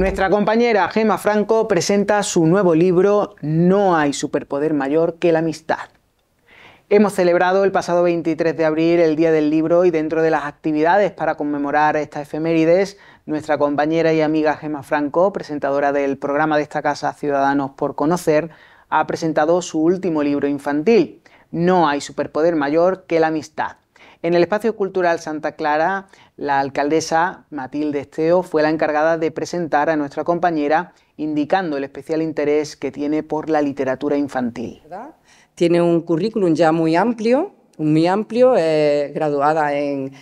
Nuestra compañera Gemma Franco presenta su nuevo libro No hay superpoder mayor que la amistad. Hemos celebrado el pasado 23 de abril el Día del Libro y dentro de las actividades para conmemorar esta efemérides, nuestra compañera y amiga Gemma Franco, presentadora del programa de esta casa Ciudadanos por Conocer, ha presentado su último libro infantil, No hay superpoder mayor que la amistad. En el espacio cultural Santa Clara, la alcaldesa Matilde Esteo fue la encargada de presentar a nuestra compañera indicando el especial interés que tiene por la literatura infantil. Tiene un currículum ya muy amplio, muy amplio, eh, graduada en,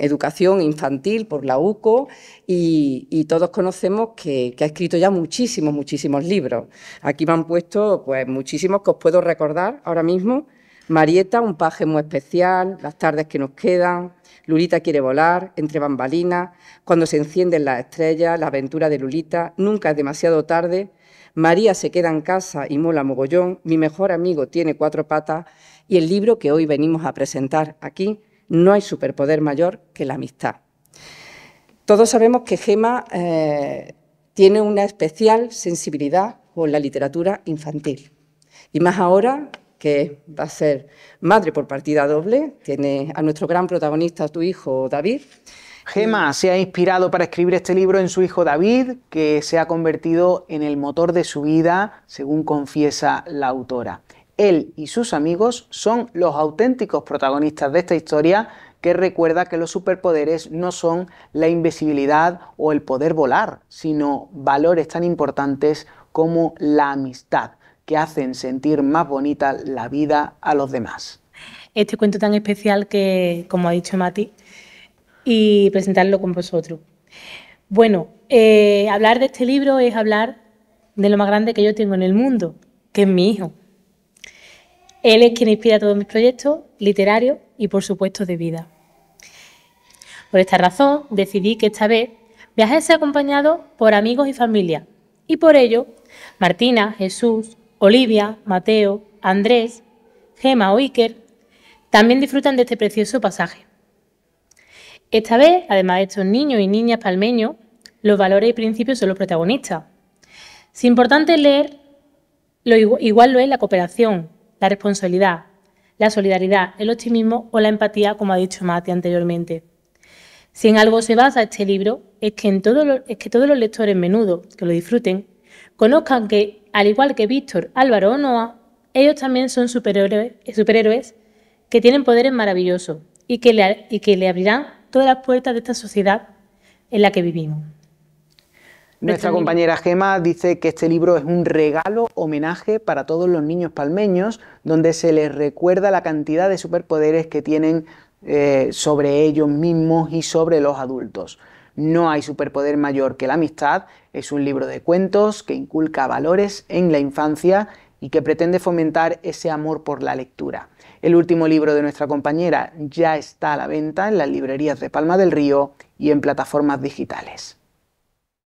educación infantil por la UCO y, todos conocemos que, que, ha escrito ya muchísimos, muchísimos libros. Aquí me han puesto pues, muchísimos que os puedo recordar ahora mismo. Marieta, un paje muy especial, las tardes que nos quedan, Lulita quiere volar, entre bambalinas, cuando se encienden las estrellas, la aventura de Lulita, nunca es demasiado tarde, María se queda en casa y mola mogollón, mi mejor amigo tiene cuatro patas y el libro que hoy venimos a presentar aquí, no hay superpoder mayor que la amistad. Todos sabemos que Gema eh, tiene una especial sensibilidad con la literatura infantil. Y más ahora que va a ser madre por partida doble. Tiene a nuestro gran protagonista, tu hijo David. Gema se ha inspirado para escribir este libro en su hijo David, que se ha convertido en el motor de su vida, según confiesa la autora. Él y sus amigos son los auténticos protagonistas de esta historia que recuerda que los superpoderes no son la invisibilidad o el poder volar, sino valores tan importantes como la amistad que hacen sentir más bonita la vida a los demás. Este cuento tan especial que, como ha dicho Mati, y presentarlo con vosotros. Bueno, eh, hablar de este libro es hablar de lo más grande que yo tengo en el mundo, que es mi hijo. Él es quien inspira todos mis proyectos literarios y, por supuesto, de vida. Por esta razón, decidí que esta vez viajese acompañado por amigos y familia. Y por ello, Martina, Jesús, Olivia, Mateo, Andrés, Gema o Iker también disfrutan de este precioso pasaje. Esta vez, además de estos niños y niñas palmeños, los valores y principios son los protagonistas. Si es importante leer, lo igual, lo es la cooperación, la responsabilidad, la solidaridad, el optimismo o la empatía, como ha dicho Mati anteriormente. Si en algo se basa este libro, es que, es que todos los lectores menudo que lo disfruten Conozcan que, al igual que Víctor, Álvaro o Noah, ellos también son superhéroes, que tienen poderes maravillosos y que, le, abrirán todas las puertas de esta sociedad en la que vivimos. Nuestra compañera Gema dice que este libro es un regalo homenaje para todos los niños palmeños, donde se les recuerda la cantidad de superpoderes que tienen eh, sobre ellos mismos y sobre los adultos. No hay superpoder mayor que la amistad. Es un libro de cuentos que inculca valores en la infancia y que pretende fomentar ese amor por la lectura. El último libro de nuestra compañera ya está a la venta en las librerías de Palma del Río y en plataformas digitales.